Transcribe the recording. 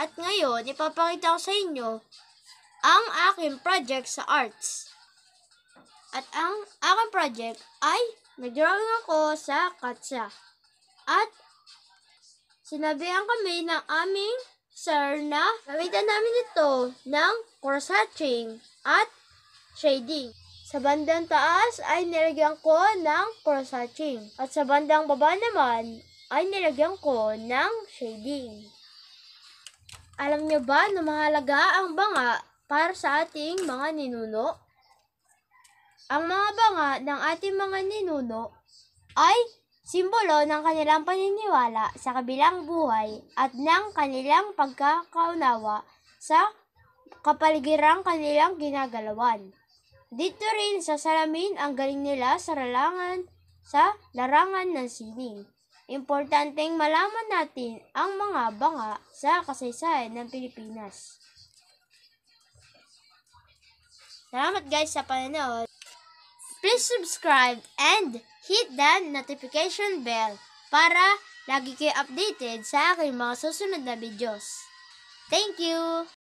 At ngayon, ipapakita ko sa inyo ang aking project sa arts. At ang aking project ay nagdrawing ako sa katsa. At sinabihan kami ng aming sir na gamitan namin ito ng cross at shading. Sa bandang taas ay nilagyan ko ng cross At sa bandang baba naman ay nilagyan ko ng shading. Alam niyo ba na mahalaga ang banga para sa ating mga ninuno? Ang mga banga ng ating mga ninuno ay simbolo ng kanilang paniniwala sa kabilang buhay at ng kanilang pagkakaunawa sa kapaligiran kanilang ginagalawan. Dito rin sa salamin ang galing nila sa larangan sa larangan ng sining. Importanteng malaman natin ang mga banga sa kasaysayan ng Pilipinas. Salamat guys sa panonood. Please subscribe and hit the notification bell para lagi kayo updated sa aking mga susunod na videos. Thank you!